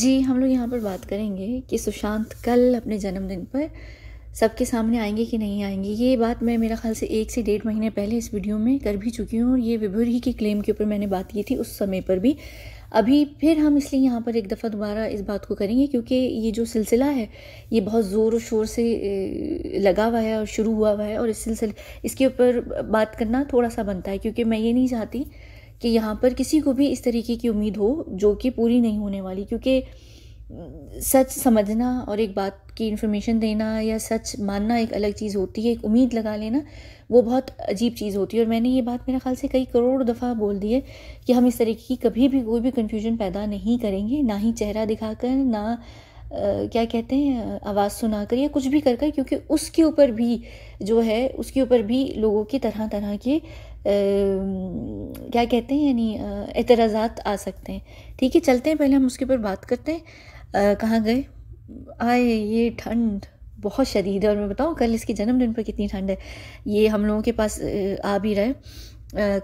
जी हम लोग यहाँ पर बात करेंगे कि सुशांत कल अपने जन्मदिन पर सबके सामने आएंगे कि नहीं आएंगे ये बात मैं मेरा ख्याल से एक से डेढ़ महीने पहले इस वीडियो में कर भी चुकी हूँ और ये विभुर ही के क्लेम के ऊपर मैंने बात की थी उस समय पर भी अभी फिर हम इसलिए यहाँ पर एक दफ़ा दोबारा इस बात को करेंगे क्योंकि ये जो सिलसिला है ये बहुत ज़ोर और शोर से लगा हुआ है और शुरू हुआ हुआ है और इस सिलसिले इसके ऊपर बात करना थोड़ा सा बनता है क्योंकि मैं ये नहीं चाहती कि यहाँ पर किसी को भी इस तरीके की उम्मीद हो जो कि पूरी नहीं होने वाली क्योंकि सच समझना और एक बात की इन्फॉर्मेशन देना या सच मानना एक अलग चीज़ होती है एक उम्मीद लगा लेना वो बहुत अजीब चीज़ होती है और मैंने ये बात मेरे ख्याल से कई करोड़ दफ़ा बोल दी है कि हम इस तरीके की कभी भी कोई भी कन्फ्यूजन पैदा नहीं करेंगे ना ही चेहरा दिखाकर ना आ, क्या कहते हैं आवाज़ सुना कर या कुछ भी कर कर क्योंकि उसके ऊपर भी जो है उसके ऊपर भी लोगों के तरह तरह के आ, क्या कहते हैं यानी एतराज़ात आ सकते हैं ठीक है चलते हैं पहले हम उसके ऊपर बात करते हैं कहाँ गए आए ये ठंड बहुत शदीद है और मैं बताऊँ कल इसके जन्मदिन पर कितनी ठंड है ये हम लोगों के पास आ भी रहे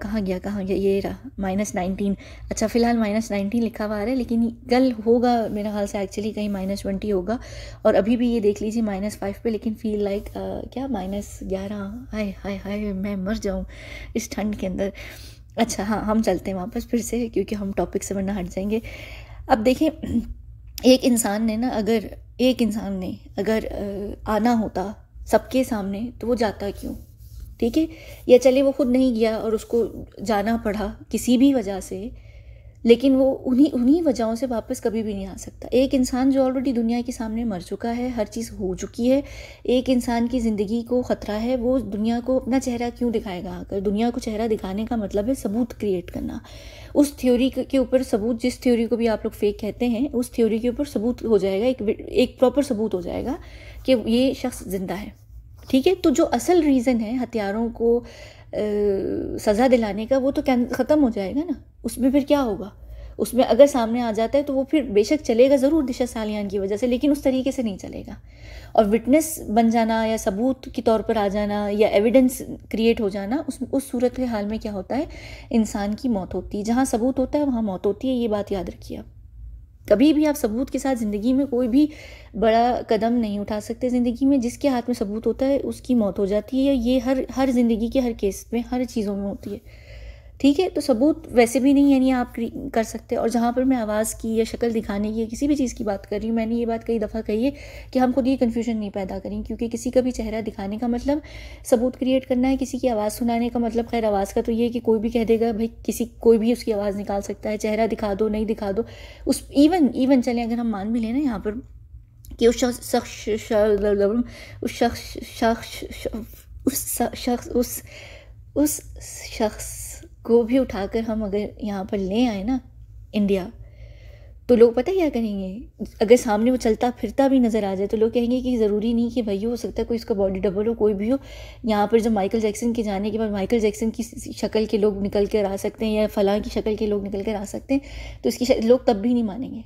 कहाँ गया कहाँ गया ये रहा माइनस नाइनटीन अच्छा फ़िलहाल माइनस नाइनटीन लिखा हुआ आ रहा है लेकिन कल होगा मेरे ख़्याल से एक्चुअली कहीं माइनस ट्वेंटी होगा और अभी भी ये देख लीजिए माइनस फाइव पर लेकिन फील लाइक क्या माइनस ग्यारह हाय हाय हाय मैं मर जाऊँ इस ठंड के अंदर अच्छा हाँ हम चलते हैं वापस फिर से क्योंकि हम टॉपिक से वरना हट जाएंगे अब देखें एक इंसान ने ना अगर एक इंसान ने अगर आना होता सबके सामने तो वो जाता क्यों ठीक है या चले वो खुद नहीं गया और उसको जाना पड़ा किसी भी वजह से लेकिन वो उन्हीं उन्हीं वजहों से वापस कभी भी नहीं आ सकता एक इंसान जो ऑलरेडी दुनिया के सामने मर चुका है हर चीज़ हो चुकी है एक इंसान की ज़िंदगी को ख़तरा है वो दुनिया को अपना चेहरा क्यों दिखाएगा आकर दुनिया को चेहरा दिखाने का मतलब है सबूत क्रिएट करना उस थ्योरी के ऊपर सबूत जिस थ्योरी को भी आप लोग फेक कहते हैं उस थ्योरी के ऊपर सबूत हो जाएगा एक एक प्रॉपर सबूत हो जाएगा कि ये शख्स ज़िंदा है ठीक है तो जो असल रीज़न है हथियारों को सज़ा दिलाने का वो तो ख़त्म हो जाएगा ना उसमें फिर क्या होगा उसमें अगर सामने आ जाता है तो वो फिर बेशक चलेगा ज़रूर दिशा सालियान की वजह से लेकिन उस तरीके से नहीं चलेगा और विटनेस बन जाना या सबूत के तौर पर आ जाना या एविडेंस क्रिएट हो जाना उस उस सूरत के हाल में क्या होता है इंसान की मौत होती है जहाँ सबूत होता है वहाँ मौत होती है ये बात याद रखिए आप कभी भी आप सबूत के साथ ज़िंदगी में कोई भी बड़ा कदम नहीं उठा सकते ज़िंदगी में जिसके हाथ में सबूत होता है उसकी मौत हो जाती है या ये हर हर ज़िंदगी के हर केस में हर चीज़ों में होती है ठीक है तो सबूत वैसे भी नहीं यानी आप कर सकते और जहाँ पर मैं आवाज़ की या शक्ल दिखाने की किसी भी चीज़ की बात कर रही हूँ मैंने ये बात कई दफ़ा कही है कि हम खुद ये कन्फ्यूजन नहीं पैदा करें क्योंकि किसी का भी चेहरा दिखाने का मतलब सबूत क्रिएट करना है किसी की आवाज़ सुनाने का मतलब खैर आवाज़ का तो ये कि कोई भी कह देगा भाई किसी कोई भी उसकी आवाज़ निकाल सकता है चेहरा दिखा दो नहीं दिखा दो उस इवन इवन चलें अगर हम मान भी लें ना यहाँ पर कि उस शख्स उस शख्स शख्स उस शख्स उस उस शख्स को भी उठाकर हम अगर यहाँ पर ले आए ना इंडिया तो लोग पता क्या करेंगे अगर सामने वो चलता फिरता भी नज़र आ जाए तो लोग कहेंगे कि ज़रूरी नहीं कि भाई हो सकता है कोई इसका बॉडी डबल हो कोई भी हो यहाँ पर जब माइकल जैक्सन के जाने के बाद माइकल जैक्सन की शक्ल के लोग निकल कर आ सकते हैं या फलां की शक्ल के लोग निकल कर आ सकते हैं तो इसकी लोग तब भी नहीं मानेंगे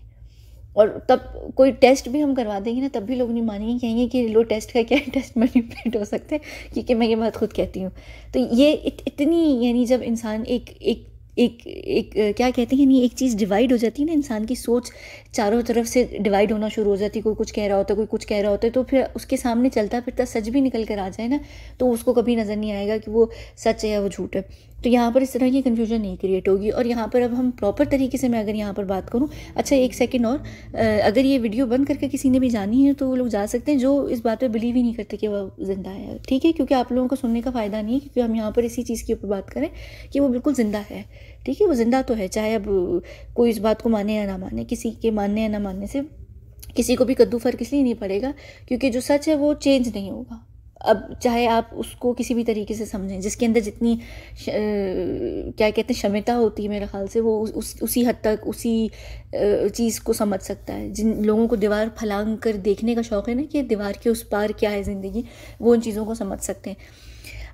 और तब कोई टेस्ट भी हम करवा देंगे ना तब भी लोग नहीं मानेंगे कहेंगे कि लो टेस्ट का क्या है टेस्ट मैनिपुलेट हो सकते हैं क्योंकि मैं ये बात खुद कहती हूँ तो ये इत, इतनी यानी जब इंसान एक एक एक एक क्या कहते हैं यानी एक चीज़ डिवाइड हो जाती है ना इंसान की सोच चारों तरफ से डिवाइड होना शुरू हो जाती है कोई कुछ कह रहा होता है कोई कुछ कह रहा होता है तो फिर उसके सामने चलता फिरता सच भी निकल कर आ जाए ना तो उसको कभी नज़र नहीं आएगा कि वो सच है या वो झूठ है तो यहाँ पर इस तरह की कन्फ्यूजन नहीं क्रिएट होगी और यहाँ पर अब हम प्रॉपर तरीके से मैं अगर यहाँ पर बात करूँ अच्छा एक सेकेंड और अगर ये वीडियो बंद करके किसी ने भी जानी है तो वो लोग जा सकते हैं जो इस बात पर बिलीव ही नहीं करते कि वह ज़िंदा है ठीक है क्योंकि आप लोगों को सुनने का फ़ायदा नहीं है क्योंकि हम यहाँ पर इसी चीज़ के ऊपर बात करें कि वो बिल्कुल ज़िंदा है ठीक है वो ज़िंदा तो है चाहे अब कोई इस बात को माने या ना माने किसी के मानने या ना मानने से किसी को भी कद्दू फ़र्क इसलिए नहीं पड़ेगा क्योंकि जो सच है वो चेंज नहीं होगा अब चाहे आप उसको किसी भी तरीके से समझें जिसके अंदर जितनी श, आ, क्या कहते हैं क्षमता होती है मेरे ख्याल से वो उस उसी हद तक उसी चीज़ को समझ सकता है जिन लोगों को दीवार फलांग कर देखने का शौक़ है ना कि दीवार के उस पार क्या है ज़िंदगी वो उन चीज़ों को समझ सकते हैं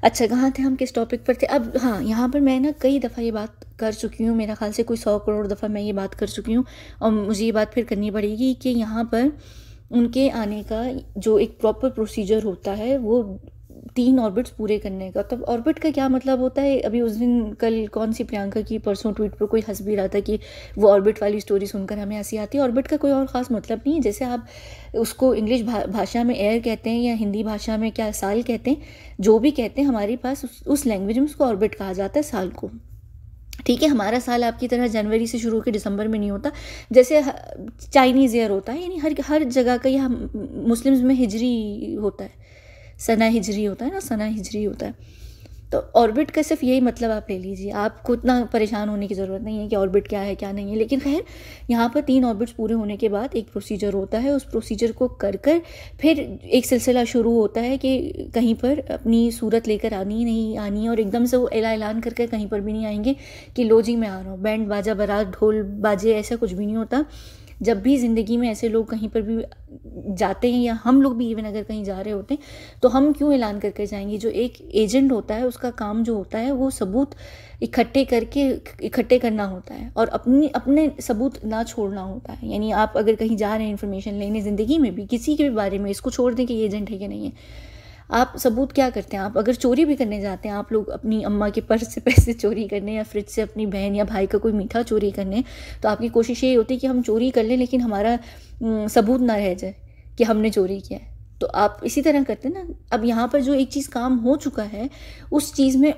अच्छा कहाँ थे हम किस टॉपिक पर थे अब हाँ यहाँ पर मैं ना कई दफ़ा ये बात कर चुकी हूँ मेरा ख्याल से कोई सौ करोड़ दफ़ा मैं ये बात कर चुकी हूँ और मुझे ये बात फिर करनी पड़ेगी कि यहाँ पर उनके आने का जो एक प्रॉपर प्रोसीजर होता है वो तीन ऑर्बिट्स पूरे करने का तब ऑर्बिट का क्या मतलब होता है अभी उस दिन कल कौन सी प्रियंका की परसों ट्वीट पर कोई हंस भी रहा था कि वो ऑर्बिट वाली स्टोरी सुनकर हमें ऐसी आती है ऑर्बिट का कोई और ख़ास मतलब नहीं है जैसे आप उसको इंग्लिश भा, भाषा में एयर कहते हैं या हिंदी भाषा में क्या साल कहते हैं जो भी कहते हैं हमारे पास उस, उस लैंग्वेज में उसको ऑर्बिट कहा जाता है साल को ठीक है हमारा साल आपकी तरह जनवरी से शुरू होकर दिसंबर में नहीं होता जैसे चाइनीज़ ईयर होता है यानी हर हर जगह का यह मुस्लिम्स में हिजरी होता है सना हिजरी होता है ना सना हिजरी होता है तो ऑर्बिट का सिर्फ यही मतलब आप ले लीजिए आपको इतना परेशान होने की ज़रूरत नहीं है कि ऑर्बिट क्या है क्या नहीं है लेकिन खैर यहाँ पर तीन ऑर्बिट्स पूरे होने के बाद एक प्रोसीजर होता है उस प्रोसीजर को कर कर फिर एक सिलसिला शुरू होता है कि कहीं पर अपनी सूरत लेकर आनी नहीं आनी है और एकदम से वो एला ऐलान करके कहीं पर भी नहीं आएंगे कि लो जी मैं आ रहा हूँ बैंड बाजा बारात ढोल बाजे ऐसा कुछ भी नहीं होता जब भी ज़िंदगी में ऐसे लोग कहीं पर भी जाते हैं या हम लोग भी इवन अगर कहीं जा रहे होते हैं तो हम क्यों ऐलान करके जाएंगे जो एक एजेंट होता है उसका काम जो होता है वो सबूत इकट्ठे करके इकट्ठे करना होता है और अपनी अपने सबूत ना छोड़ना होता है यानी आप अगर कहीं जा रहे हैं इन्फॉर्मेशन लेने ज़िंदगी में भी किसी के भी बारे में इसको छोड़ दें कि एजेंट है कि नहीं है आप सबूत क्या करते हैं आप अगर चोरी भी करने जाते हैं आप लोग अपनी अम्मा के पर्स से पैसे चोरी करने या फ्रिज से अपनी बहन या भाई का कोई मीठा चोरी करने तो आपकी कोशिश यही होती है कि हम चोरी कर लें लेकिन हमारा सबूत ना रह जाए कि हमने चोरी किया है तो आप इसी तरह करते हैं ना अब यहाँ पर जो एक चीज़ काम हो चुका है उस चीज़ में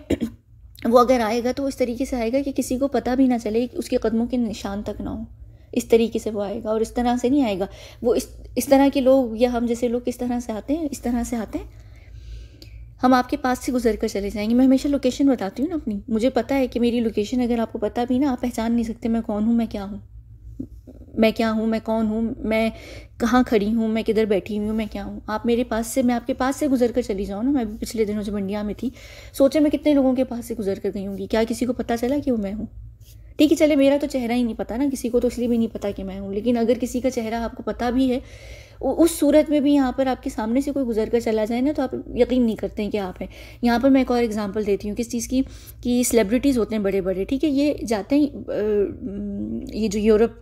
वो अगर आएगा तो इस तरीके से आएगा कि किसी को पता भी ना चले कि उसके कदमों के निशान तक ना हो इस तरीके से वो आएगा और इस तरह से नहीं आएगा वो इस इस तरह के लोग या हम जैसे लोग किस तरह से आते हैं इस तरह से आते हैं हम आपके पास से गुजर कर चले जाएंगे मैं हमेशा लोकेशन बताती हूँ ना अपनी मुझे पता है कि मेरी लोकेशन अगर आपको पता भी ना आप पहचान नहीं सकते मैं कौन हूँ मैं क्या हूँ मैं क्या हूँ मैं कौन हूँ मैं कहाँ खड़ी हूँ मैं किधर बैठी हुई हूँ मैं क्या हूँ आप मेरे पास से मैं आपके पास से गुजर कर चली जाऊँ ना मैं भी पिछले दिनों जब इंडिया में थी सोचे मैं कितने लोगों के पास से गुजर कर गई हूँगी क्या किसी को पता चला कि वो मैं हूँ ठीक है चले मेरा तो चेहरा ही नहीं पता ना किसी को तो इसलिए भी नहीं पता कि मैं हूँ लेकिन अगर किसी का चेहरा आपको पता भी है उस सूरत में भी यहाँ पर आपके सामने से कोई गुजर कर चला जाए ना तो आप यकीन नहीं करते हैं कि आप हैं यहाँ पर मैं एक और एग्ज़ाम्पल देती हूँ किस चीज़ की कि सेलिब्रिटीज़ होते हैं बड़े बड़े ठीक है ये जाते हैं ये जो यूरोप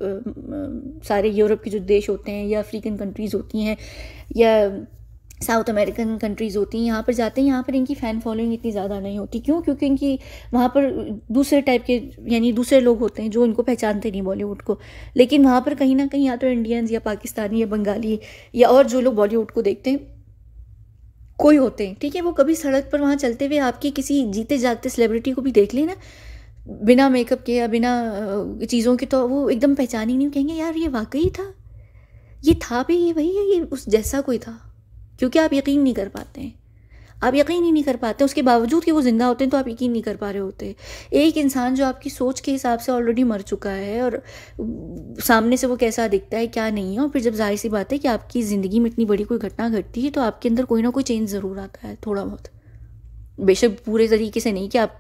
सारे यूरोप के जो देश होते हैं या अफ्रीकन कंट्रीज़ होती हैं या साउथ अमेरिकन कंट्रीज़ होती हैं यहाँ पर जाते हैं यहाँ पर इनकी फ़ैन फॉलोइंग इतनी ज़्यादा नहीं होती क्यों क्योंकि इनकी वहाँ पर दूसरे टाइप के यानी दूसरे लोग होते हैं जो इनको पहचानते नहीं बॉलीवुड को लेकिन वहाँ पर कहीं ना कहीं या तो इंडियंस या पाकिस्तानी या बंगाली या और जो लोग बॉलीवुड को देखते हैं कोई होते हैं ठीक है वो कभी सड़क पर वहाँ चलते हुए आपकी किसी जीते जागते सेलिब्रिटी को भी देख लेना बिना मेकअप के या बिना चीज़ों के तो वो एकदम पहचान ही नहीं कहेंगे यार ये वाकई था ये था भी ये वही है ये उस जैसा कोई था क्योंकि आप यकीन नहीं कर पाते हैं आप यकीन ही नहीं कर पाते उसके बावजूद कि वो ज़िंदा होते हैं तो आप यकीन नहीं कर पा रहे होते एक इंसान जो आपकी सोच के हिसाब से ऑलरेडी मर चुका है और सामने से वो कैसा दिखता है क्या नहीं है और फिर जब जाहिर सी बात है कि आपकी ज़िंदगी में इतनी बड़ी कोई घटना घटती है तो आपके अंदर कोई ना कोई चेंज ज़रूर आता है थोड़ा बहुत बेशक पूरे तरीके से नहीं कि आप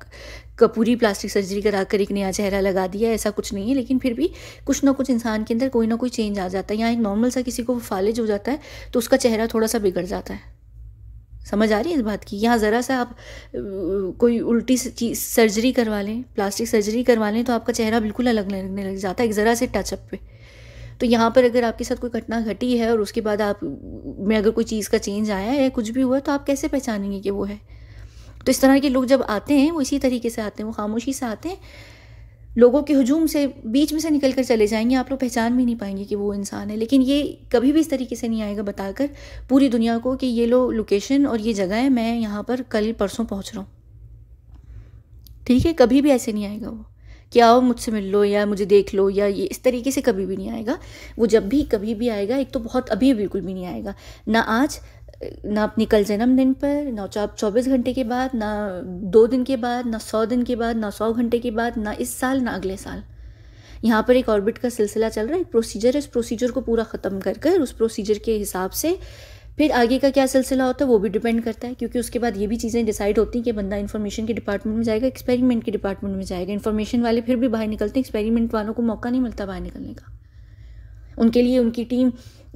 पूरी प्लास्टिक सर्जरी करा कर एक नया चेहरा लगा दिया ऐसा कुछ नहीं है लेकिन फिर भी कुछ ना कुछ इंसान के अंदर कोई ना कोई चेंज आ जाता है या एक नॉर्मल सा किसी को फालिज हो जाता है तो उसका चेहरा थोड़ा सा बिगड़ जाता है समझ आ रही है इस बात की यहाँ ज़रा सा आप कोई उल्टी चीज सर्जरी करवा लें प्लास्टिक सर्जरी करवा लें तो आपका चेहरा बिल्कुल अलग लगने लग जाता है एक ज़रा से टचअप पे तो यहाँ पर अगर आपके साथ कोई घटना घटी है और उसके बाद आप में अगर कोई चीज़ का चेंज आया है या कुछ भी हुआ तो आप कैसे पहचानेंगे कि वो है तो इस तरह के लोग जब आते हैं वो इसी तरीके से आते हैं वो खामोशी से आते हैं लोगों के हजूम से बीच में से निकल कर चले जाएंगे आप लोग पहचान भी नहीं पाएंगे कि वो इंसान है लेकिन ये कभी भी इस तरीके से नहीं आएगा बताकर पूरी दुनिया को कि ये लो लोकेशन और ये जगह है मैं यहाँ पर कल परसों पहुँच रहा हूँ ठीक है कभी भी ऐसे नहीं आएगा वो कि आओ मुझसे मिल लो या मुझे देख लो या ये इस तरीके से कभी भी नहीं आएगा वो जब भी कभी भी आएगा एक तो बहुत अभी बिल्कुल भी नहीं आएगा ना आज ना अपनी कल जन्मदिन पर ना चौबीस घंटे के बाद ना दो दिन के बाद ना सौ दिन के बाद ना सौ घंटे के बाद ना इस साल ना अगले साल यहाँ पर एक ऑर्बिट का सिलसिला चल रहा है एक प्रोसीजर है इस प्रोसीजर को पूरा ख़त्म कर कर उस प्रोसीजर के हिसाब से फिर आगे का क्या सिलसिला होता है वो भी डिपेंड करता है क्योंकि उसके बाद ये भी चीज़ें डिसाइड होती हैं कि बंदा इन्फॉर्मेशन के डिपार्टमेंट में जाएगा एक्सपेरिमेंट के डिपार्टमेंट में जाएगा इन्फॉर्मेशन वाले फिर भी बाहर निकलते हैं एक्सपेरिमेंट वालों को मौका नहीं मिलता बाहर निकलने का उनके लिए उनकी टीम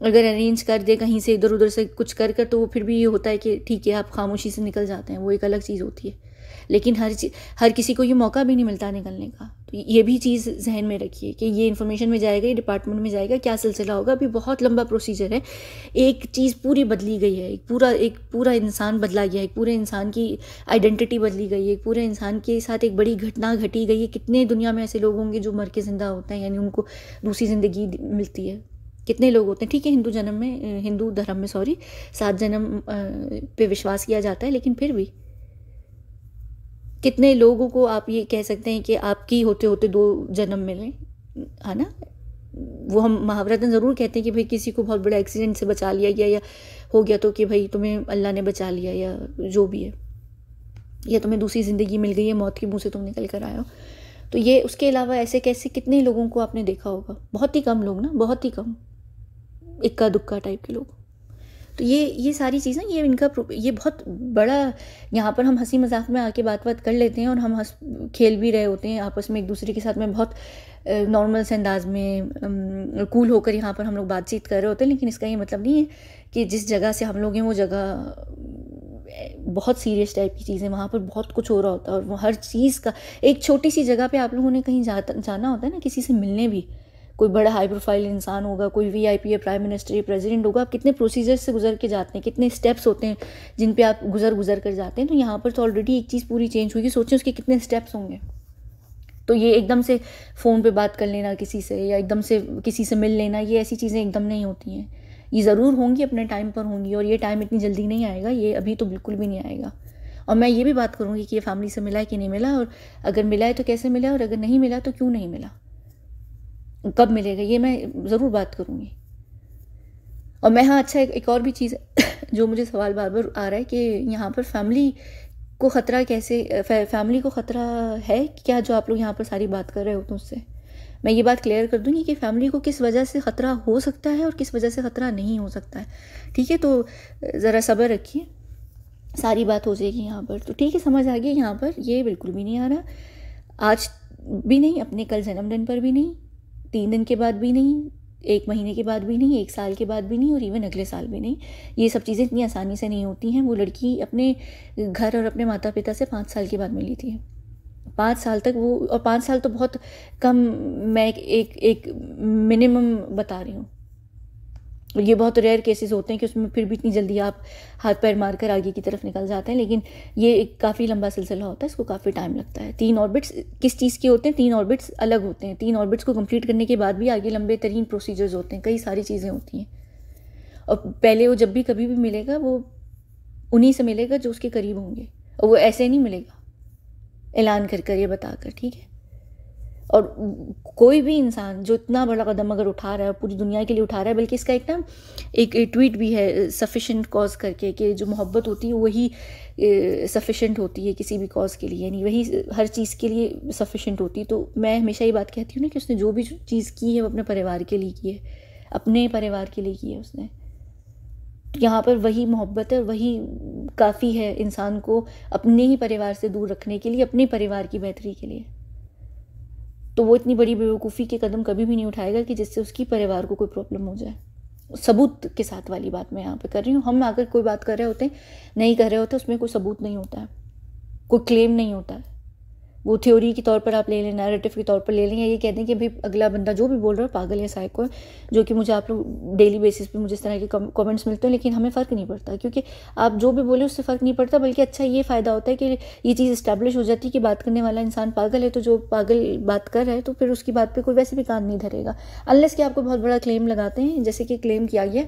अगर अरेंज कर दे कहीं से इधर उधर से कुछ कर कर तो वो फिर भी ये होता है कि ठीक है आप खामोशी से निकल जाते हैं वो एक अलग चीज़ होती है लेकिन हर चीज़ हर किसी को ये मौका भी नहीं मिलता निकलने का तो ये भी चीज़ जहन में रखिए कि ये इन्फॉर्मेशन में जाएगा ये डिपार्टमेंट में जाएगा क्या सिलसिला होगा अभी बहुत लंबा प्रोसीजर है एक चीज़ पूरी बदली गई है एक पूरा एक पूरा इंसान बदला गया है एक पूरे इंसान की आइडेंटिटी बदली गई है एक पूरे इंसान के साथ एक बड़ी घटना घटी गई है कितने दुनिया में ऐसे लोग होंगे जो मर के ज़िंदा होते हैं यानी उनको दूसरी ज़िंदगी मिलती है कितने लोग होते हैं ठीक है हिंदू जन्म में हिंदू धर्म में सॉरी सात जन्म पे विश्वास किया जाता है लेकिन फिर भी कितने लोगों को आप ये कह सकते हैं कि आपकी होते होते दो जन्म मिले है ना वो हम महावरतन ज़रूर कहते हैं कि भाई किसी को बहुत बड़ा एक्सीडेंट से बचा लिया गया या हो गया तो कि भाई तुम्हें अल्लाह ने बचा लिया या जो भी है या तुम्हें दूसरी ज़िंदगी मिल गई है मौत के मुँह से तुम निकल कर आए हो तो ये उसके अलावा ऐसे कैसे कितने लोगों को आपने देखा होगा बहुत ही कम लोग ना बहुत ही कम इक्का दुक्का टाइप के लोग तो ये ये सारी चीज़ें ये इनका ये बहुत बड़ा यहाँ पर हम हंसी मजाक में आके बात बात कर लेते हैं और हम हंस खेल भी रहे होते हैं आपस में एक दूसरे के साथ में बहुत नॉर्मल से अंदाज में कूल होकर यहाँ पर हम लोग बातचीत कर रहे होते हैं लेकिन इसका ये मतलब नहीं है कि जिस जगह से हम लोग हैं वो जगह बहुत सीरियस टाइप की चीज़ें वहाँ पर बहुत कुछ हो रहा होता है और वो हर चीज़ का एक छोटी सी जगह पे आप लोगों ने कहीं जा, जाना होता है ना किसी से मिलने भी कोई बड़ा हाई प्रोफाइल इंसान होगा कोई वी आई पी या प्राइम मिनिस्टर या प्रेजिडेंट होगा आप कितने प्रोसीजर से गुजर के जाते हैं कितने स्टेप्स होते हैं जिन पर आप गुजर गुजर कर जाते हैं तो यहाँ पर तो ऑलरेडी एक चीज़ पूरी चेंज हुई है सोचें उसके कितने स्टेप्स होंगे तो ये एकदम से फ़ोन पे बात कर लेना किसी से या एकदम से किसी से मिल लेना ये ऐसी चीज़ें एकदम नहीं होती हैं ये ज़रूर होंगी अपने टाइम पर होंगी और ये टाइम इतनी जल्दी नहीं आएगा ये अभी तो बिल्कुल भी नहीं आएगा और मैं ये भी बात करूँगी कि ये फैमिली से मिला है कि नहीं मिला और अगर मिला है तो कैसे मिला और अगर नहीं मिला तो क्यों नहीं मिला कब मिलेगा ये मैं ज़रूर बात करूँगी और मैं हाँ अच्छा एक, एक और भी चीज़ जो मुझे सवाल बार बार आ रहा है कि यहाँ पर फैमिली को ख़तरा कैसे फैमिली को ख़तरा है क्या जो आप लोग यहाँ पर सारी बात कर रहे हो तो उससे मैं ये बात क्लियर कर दूंगी कि फैमिली को किस वजह से ख़तरा हो सकता है और किस वजह से ख़तरा नहीं हो सकता है ठीक है तो ज़रा सब्र रखिए सारी बात हो जाएगी यहाँ पर तो ठीक है समझ आ गई यहाँ पर ये बिल्कुल भी नहीं आ रहा आज भी नहीं अपने कल जन्मदिन पर भी नहीं तीन दिन के बाद भी नहीं एक महीने के बाद भी नहीं एक साल के बाद भी नहीं और इवन अगले साल भी नहीं ये सब चीज़ें इतनी आसानी से नहीं होती हैं वो लड़की अपने घर और अपने माता पिता से पाँच साल के बाद मिली थी पाँच साल तक वो और पाँच साल तो बहुत कम मैं एक एक मिनिमम बता रही हूँ ये बहुत रेयर केसेस होते हैं कि उसमें फिर भी इतनी जल्दी आप हाथ पैर मार कर आगे की तरफ निकल जाते हैं लेकिन ये एक काफ़ी लंबा सिलसिला होता है इसको काफ़ी टाइम लगता है तीन ऑर्बिट्स किस चीज़ के होते हैं तीन ऑर्बिट्स अलग होते हैं तीन ऑर्बिट्स को कंप्लीट करने के बाद भी आगे लंबे तरीन प्रोसीजर्स होते हैं कई सारी चीज़ें होती हैं और पहले वो जब भी कभी भी मिलेगा वो उन्हीं से मिलेगा जो उसके करीब होंगे और वो ऐसे नहीं मिलेगा ऐलान कर कर ये बताकर ठीक है और कोई भी इंसान जो इतना बड़ा कदम अगर उठा रहा है पूरी दुनिया के लिए उठा रहा है बल्कि इसका एक ना एक ट्वीट भी है सफिशेंट कॉज करके कि जो मोहब्बत होती है वही सफिशेंट होती है किसी भी कॉज के लिए यानी वही हर चीज़ के लिए सफिशेंट होती है तो मैं हमेशा ये बात कहती हूँ ना कि उसने जो भी चीज़ की है वो अपने परिवार के लिए की है अपने परिवार के लिए की है उसने यहाँ पर वही मोहब्बत है वही काफ़ी है इंसान को अपने ही परिवार से दूर रखने के लिए अपने परिवार की बेहतरी के लिए तो वो इतनी बड़ी बेवकूफ़ी के कदम कभी भी नहीं उठाएगा कि जिससे उसकी परिवार को कोई प्रॉब्लम हो जाए सबूत के साथ वाली बात मैं यहाँ पे कर रही हूँ हम अगर कोई बात कर रहे होते हैं नहीं कर रहे होते उसमें कोई सबूत नहीं होता है कोई क्लेम नहीं होता है वो थ्योरी के तौर पर आप ले लें नैरेटिव के तौर पर ले लें या ये कह दें कि भाई अगला बंदा जो भी बोल रहा है पागल या साइको है जो कि मुझे आप लोग डेली बेसिस पे मुझे इस तरह के कमेंट्स मिलते हैं लेकिन हमें फ़र्क नहीं पड़ता क्योंकि आप जो भी बोले उससे फ़र्क नहीं पड़ता बल्कि अच्छा ये फ़ायदा होता है कि ये चीज़ इस्टेब्लिश हो जाती है कि बात करने वाला इंसान पागल है तो जो पागल बात कर रहा है तो फिर उसकी बात पर कोई वैसे भी कान नहीं धरेगा अनलेस कि आपको बहुत बड़ा क्लेम लगाते हैं जैसे कि क्लेम किया गया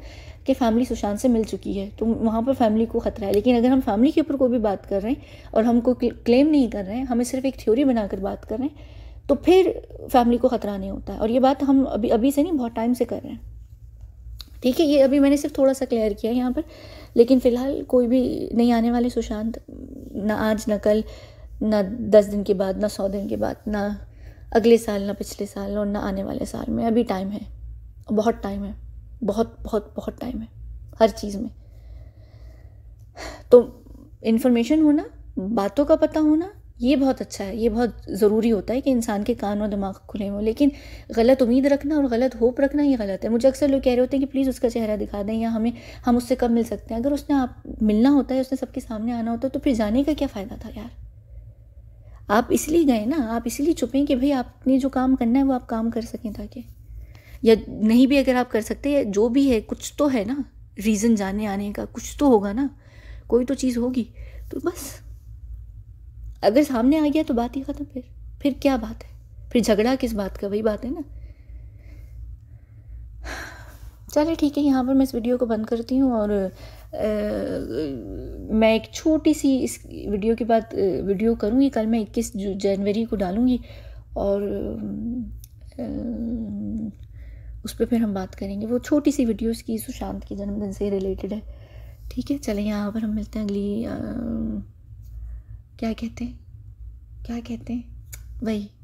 कि फैमिली सुशांत से मिल चुकी है तो वहाँ पर फैमिली को ख़तरा है लेकिन अगर हम फैमिली के ऊपर कोई भी बात कर रहे हैं और हमको क्लेम नहीं कर रहे हैं हमें सिर्फ एक थ्योरी बनाकर बात कर रहे हैं तो फिर फैमिली को ख़तरा नहीं होता है और ये बात हम अभी अभी से नहीं बहुत टाइम से कर रहे हैं ठीक है ये अभी मैंने सिर्फ थोड़ा सा क्लियर किया है यहाँ पर लेकिन फ़िलहाल कोई भी नहीं आने वाले सुशांत ना आज ना कल ना दस दिन के बाद ना सौ दिन के बाद ना अगले साल ना पिछले साल और ना आने वाले साल में अभी टाइम है बहुत टाइम है बहुत बहुत बहुत टाइम है हर चीज़ में तो इन्फॉर्मेशन होना बातों का पता होना ये बहुत अच्छा है ये बहुत ज़रूरी होता है कि इंसान के कान और दिमाग खुले हों लेकिन गलत उम्मीद रखना और गलत होप रखना ये गलत है मुझे अक्सर लोग कह रहे होते हैं कि प्लीज़ उसका चेहरा दिखा दें या हमें हम उससे कब मिल सकते हैं अगर उसने आप मिलना होता है उसने सबके सामने आना होता है तो फिर जाने का क्या फ़ायदा था यार आप इसलिए गए ना आप इसलिए छुपें कि भाई आपने जो काम करना है वो आप काम कर सकें ताकि या नहीं भी अगर आप कर सकते हैं जो भी है कुछ तो है ना रीज़न जाने आने का कुछ तो होगा ना कोई तो चीज़ होगी तो बस अगर सामने आ गया तो बात ही ख़त्म फिर फिर क्या बात है फिर झगड़ा किस बात का वही बात है ना चलिए ठीक है यहाँ पर मैं इस वीडियो को बंद करती हूँ और आ, मैं एक छोटी सी इस वीडियो के बाद वीडियो करूँगी कल मैं इक्कीस जनवरी को डालूँगी और आ, उस पर फिर हम बात करेंगे वो छोटी सी वीडियोस की सुशांत के जन्मदिन से रिलेटेड है ठीक है चलें यहाँ पर हम मिलते हैं अगली आ, क्या कहते हैं क्या कहते हैं वही